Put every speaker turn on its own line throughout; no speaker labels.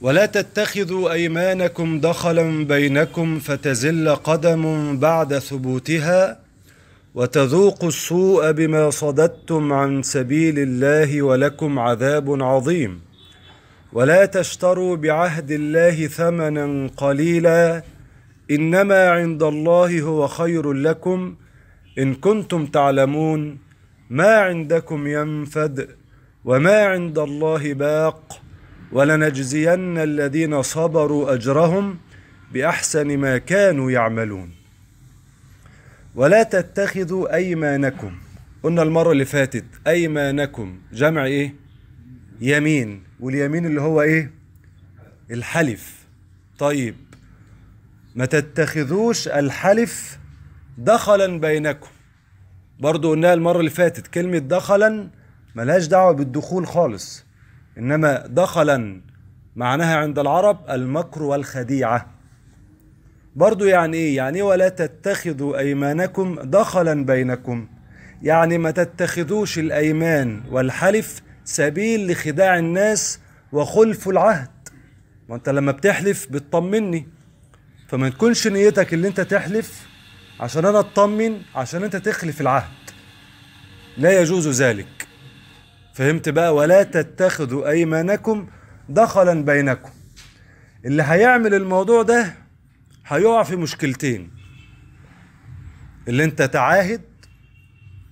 ولا تتخذوا ايمانكم دخلا بينكم فتزل قدم بعد ثبوتها وتذوقوا السوء بما صددتم عن سبيل الله ولكم عذاب عظيم ولا تشتروا بعهد الله ثمنا قليلا انما عند الله هو خير لكم ان كنتم تعلمون ما عندكم ينفد وما عند الله باق ولنجزين الذين صبروا أجرهم بأحسن ما كانوا يعملون ولا تتخذوا أيمانكم قلنا المرة اللي فاتت أيمانكم جمع إيه؟ يمين واليمين اللي هو إيه؟ الحلف طيب ما تتخذوش الحلف دخلا بينكم برضو قلناها المرة اللي فاتت كلمة دخلا ملهاش دعوة بالدخول خالص إنما دخلا معناها عند العرب المكر والخديعة برضو يعني إيه؟ يعني ولا تتخذوا أيمانكم دخلا بينكم يعني ما تتخذوش الأيمان والحلف سبيل لخداع الناس وخلف العهد ما انت لما بتحلف بتطمني فما تكونش نيتك اللي انت تحلف عشان انا اطمن عشان انت تخلف العهد لا يجوز ذلك فهمت بقى ولا تتخذوا ايمانكم دخلا بينكم اللي هيعمل الموضوع ده هيقع في مشكلتين اللي انت تعاهد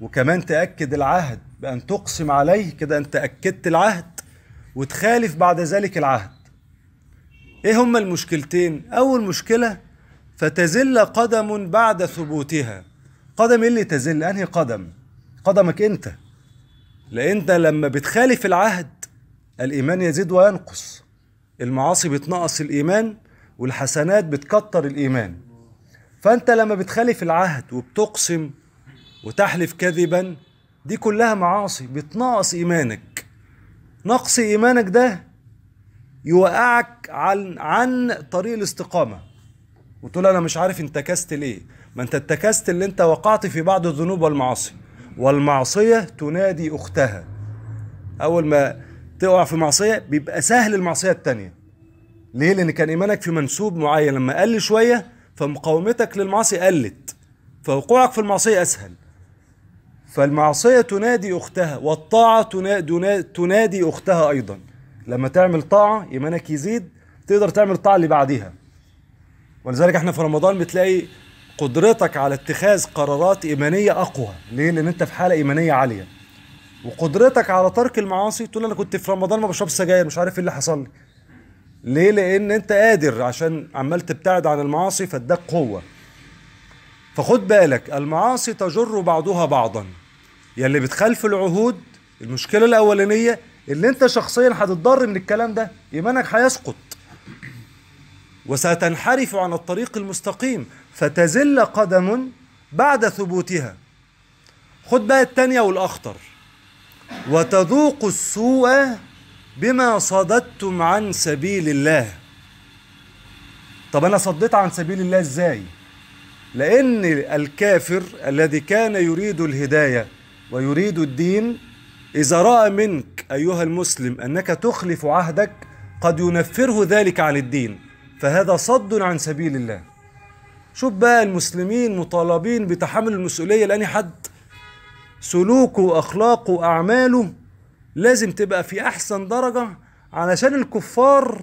وكمان تأكد العهد بأن تقسم عليه كده انت أكدت العهد وتخالف بعد ذلك العهد ايه هما المشكلتين اول مشكلة فتزل قدم بعد ثبوتها قدم إيه اللي تزل انهي قدم قدمك انت لان انت لما بتخالف العهد الايمان يزيد وينقص المعاصي بتنقص الايمان والحسنات بتكتر الايمان فانت لما بتخالف العهد وبتقسم وتحلف كذبا دي كلها معاصي بتنقص ايمانك نقص ايمانك ده يوقعك عن عن طريق الاستقامه وتقول انا مش عارف انتكست ليه ما انت اتكست اللي انت وقعت في بعض الذنوب والمعاصي والمعصية تنادي أختها أول ما تقع في معصية بيبقى سهل المعصية التانية ليه؟ لأن كان إيمانك في منسوب معين لما قل شوية فمقاومتك للمعصية قلت فوقوعك في المعصية أسهل فالمعصية تنادي أختها والطاعة تنادي أختها أيضا لما تعمل طاعة إيمانك يزيد تقدر تعمل الطاعة اللي بعديها ولذلك احنا في رمضان بتلاقي قدرتك على اتخاذ قرارات ايمانيه اقوى ليه لان انت في حاله ايمانيه عاليه وقدرتك على ترك المعاصي تقول انا كنت في رمضان ما بشربش سجاير مش عارف ايه اللي حصل لي ليه لان انت قادر عشان عمال تبتعد عن المعاصي فاداك قوه فخد بالك المعاصي تجر بعضها بعضا يلي بتخالف العهود المشكله الاولانيه اللي انت شخصيا هتتضر من الكلام ده ايمانك هيسقط وستنحرف عن الطريق المستقيم فتزل قدم بعد ثبوتها خد بقى التانية والأخطر وتذوق السوء بما صددتم عن سبيل الله طب أنا صديت عن سبيل الله إزاي لأن الكافر الذي كان يريد الهداية ويريد الدين إذا رأى منك أيها المسلم أنك تخلف عهدك قد ينفره ذلك عن الدين فهذا صد عن سبيل الله شوف بقى المسلمين مطالبين بتحمل المسؤولية لأن حد سلوكه وأخلاقه وأعماله لازم تبقى في أحسن درجة علشان الكفار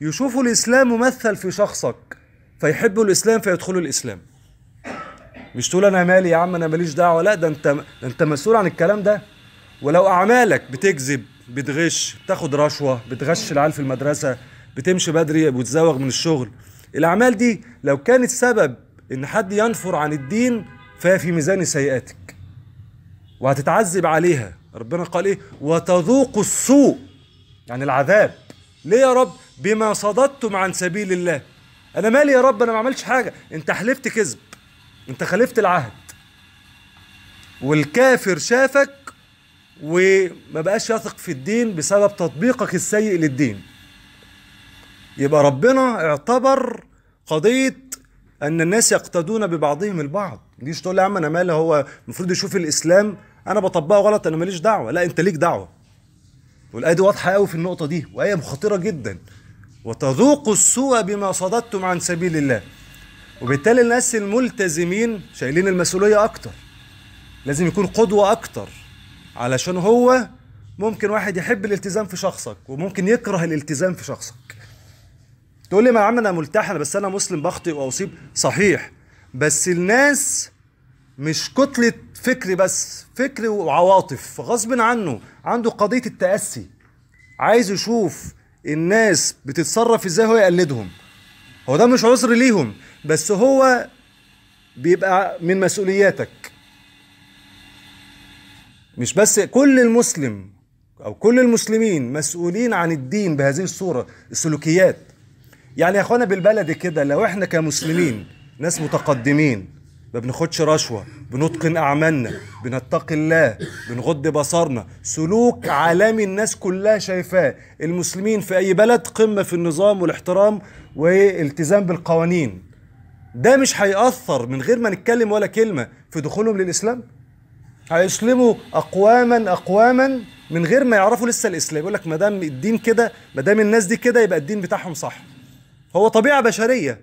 يشوفوا الإسلام ممثل في شخصك فيحبوا الإسلام فيدخلوا الإسلام مش تقول أنا مالي يا عم أنا ماليش دعوة لا ده أنت ده أنت مسؤول عن الكلام ده ولو أعمالك بتكذب بتغش بتاخد رشوة بتغش العيال في المدرسة بتمشي بدري وتزوغ من الشغل الاعمال دي لو كانت سبب ان حد ينفر عن الدين فهي في ميزان سيئاتك وهتتعذب عليها ربنا قال ايه وتذوق السوء يعني العذاب ليه يا رب بما صددتم عن سبيل الله انا مالي يا رب انا ما عملتش حاجه انت حلفت كذب انت خالفت العهد والكافر شافك وما بقاش يثق في الدين بسبب تطبيقك السيء للدين يبقى ربنا اعتبر قضيه ان الناس يقتدون ببعضهم البعض ليش تقول لي يا عم انا مالي هو المفروض يشوف الاسلام انا بطبقه غلط انا ماليش دعوه لا انت ليك دعوه والايه دي واضحه قوي في النقطه دي وايه خطيره جدا وتذوقوا السوء بما صددتم عن سبيل الله وبالتالي الناس الملتزمين شايلين المسؤوليه اكتر لازم يكون قدوه اكتر علشان هو ممكن واحد يحب الالتزام في شخصك وممكن يكره الالتزام في شخصك تقول لي ما يا عم انا ملتحن بس انا مسلم بخطئ واصيب صحيح بس الناس مش كتلة فكر بس فكر وعواطف غصب عنه عنده قضية التأسي عايز يشوف الناس بتتصرف ازاي هو يقلدهم هو ده مش عذر ليهم بس هو بيبقى من مسؤولياتك مش بس كل المسلم او كل المسلمين مسؤولين عن الدين بهذه الصورة السلوكيات يعني يا اخوانا بالبلد كده لو احنا كمسلمين ناس متقدمين ما بناخدش رشوه بنتقن اعمالنا بنتقي الله بنغض بصرنا سلوك عالمي الناس كلها شايفاه المسلمين في اي بلد قمه في النظام والاحترام والالتزام بالقوانين ده مش هيأثر من غير ما نتكلم ولا كلمه في دخولهم للاسلام هيسلموا اقواما اقواما من غير ما يعرفوا لسه الاسلام يقول لك ما دام الدين كده ما دام الناس دي كده يبقى الدين بتاعهم صح هو طبيعة بشرية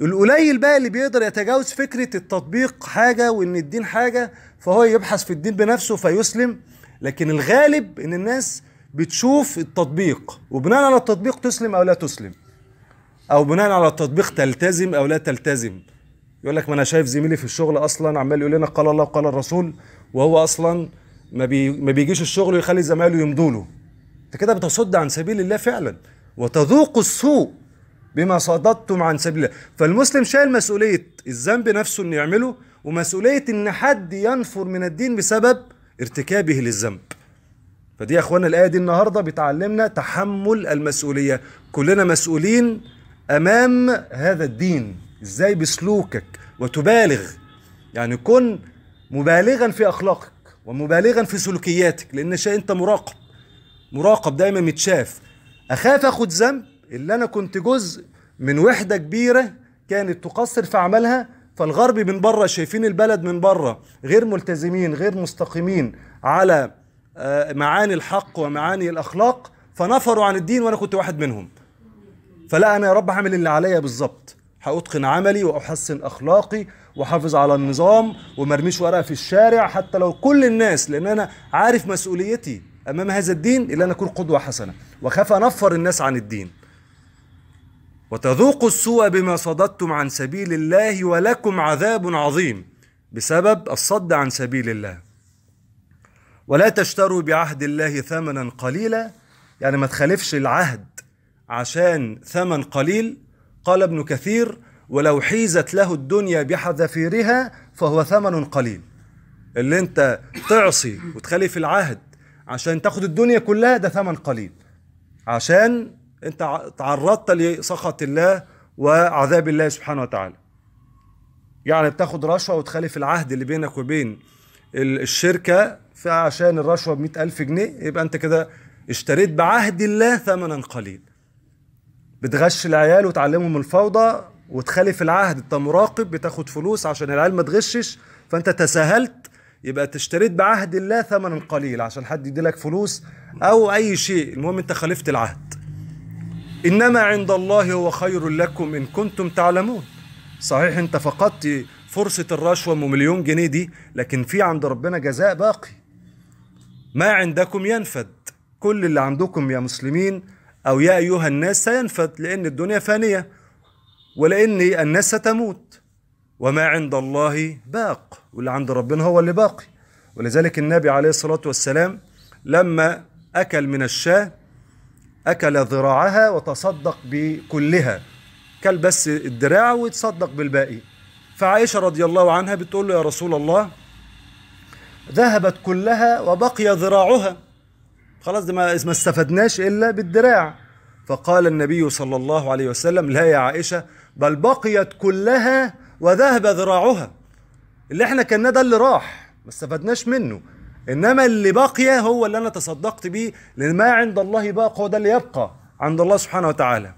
القليل بقى اللي بيقدر يتجاوز فكرة التطبيق حاجة وإن الدين حاجة فهو يبحث في الدين بنفسه فيسلم لكن الغالب إن الناس بتشوف التطبيق وبناء على التطبيق تسلم أو لا تسلم أو بناء على التطبيق تلتزم أو لا تلتزم يقول لك ما أنا شايف زميلي في الشغل أصلا عمال يقول لنا قال الله وقال الرسول وهو أصلا ما, بي ما بيجيش الشغل ويخلي زمايله يمضوا له أنت كده بتصد عن سبيل الله فعلا وتذوق السوء بما صددتم عن سبيل الله فالمسلم شايل مسؤوليه الذنب نفسه انه يعمله ومسؤوليه ان حد ينفر من الدين بسبب ارتكابه للذنب فدي يا اخوانا الايه دي النهارده بتعلمنا تحمل المسؤوليه كلنا مسؤولين امام هذا الدين ازاي بسلوكك وتبالغ يعني كن مبالغا في اخلاقك ومبالغا في سلوكياتك لان شيء انت مراقب مراقب دايما متشاف اخاف اخد ذنب اللي انا كنت جزء من وحده كبيره كانت تقصر في عملها فالغرب من بره شايفين البلد من بره غير ملتزمين غير مستقيمين على آه، معاني الحق ومعاني الاخلاق فنفروا عن الدين وانا كنت واحد منهم فلا انا يا رب هعمل اللي عليا بالظبط هاتقن عملي واحسن اخلاقي واحافظ على النظام ومرميش ورقه في الشارع حتى لو كل الناس لان انا عارف مسؤوليتي امام هذا الدين إلا انا اكون قدوه حسنه واخاف انفر الناس عن الدين وتذوقوا السوء بما صددتم عن سبيل الله ولكم عذاب عظيم بسبب الصد عن سبيل الله ولا تشتروا بعهد الله ثمنا قليلا يعني ما تخالفش العهد عشان ثمن قليل قال ابن كثير ولو حيزت له الدنيا بحذافيرها فهو ثمن قليل اللي انت تعصي وتخالف العهد عشان تاخد الدنيا كلها ده ثمن قليل عشان انت تعرضت لسخط الله وعذاب الله سبحانه وتعالى يعني بتاخد رشوة وتخالف العهد اللي بينك وبين الشركة فعشان الرشوة بمئة ألف جنيه يبقى أنت كده اشتريت بعهد الله ثمنا قليل بتغش العيال وتعلمهم الفوضى وتخالف العهد انت مراقب بتاخد فلوس عشان العيال ما تغشش فانت تساهلت يبقى اشتريت بعهد الله ثمنا قليل عشان حد يديلك فلوس او اي شيء المهم انت خالفت العهد إنما عند الله هو خير لكم إن كنتم تعلمون صحيح أنت فقدت فرصة الرشوة أم مليون جنيه دي لكن في عند ربنا جزاء باقي ما عندكم ينفد كل اللي عندكم يا مسلمين أو يا أيها الناس سينفد لأن الدنيا فانية ولأن الناس ستموت وما عند الله باق واللي عند ربنا هو اللي باقي ولذلك النبي عليه الصلاة والسلام لما أكل من الشاه أكل ذراعها وتصدق بكلها كل بس الدراع وتصدق بالباقي فعائشة رضي الله عنها بتقول له يا رسول الله ذهبت كلها وبقي ذراعها خلاص ما ما استفدناش إلا بالدراع فقال النبي صلى الله عليه وسلم لا يا عائشة بل بقيت كلها وذهب ذراعها اللي احنا كنا ده اللي راح ما استفدناش منه انما اللي بقي هو اللي انا تصدقت به لان ما عند الله باق هو ده اللي يبقى عند الله سبحانه وتعالى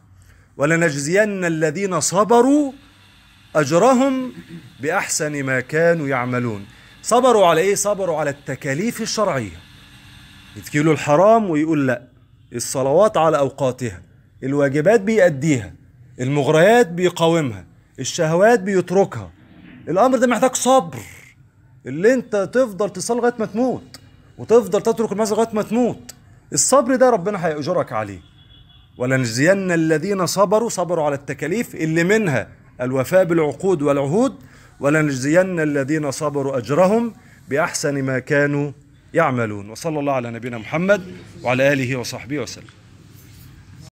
ولنجزين الذين صبروا اجرهم باحسن ما كانوا يعملون صبروا على ايه صبروا على التكاليف الشرعيه يتكيلوا الحرام ويقول لا الصلوات على اوقاتها الواجبات بيأديها المغريات بيقاومها الشهوات بيتركها الامر ده محتاج صبر اللي انت تفضل تصلي لغايه ما تموت وتفضل تترك المسجد لغايه ما تموت الصبر ده ربنا هيأجرك عليه ولنجزين الذين صبروا صبروا على التكاليف اللي منها الوفاء بالعقود والعهود ولنجزين الذين صبروا أجرهم بأحسن ما كانوا يعملون وصلى الله على نبينا محمد وعلى آله وصحبه وسلم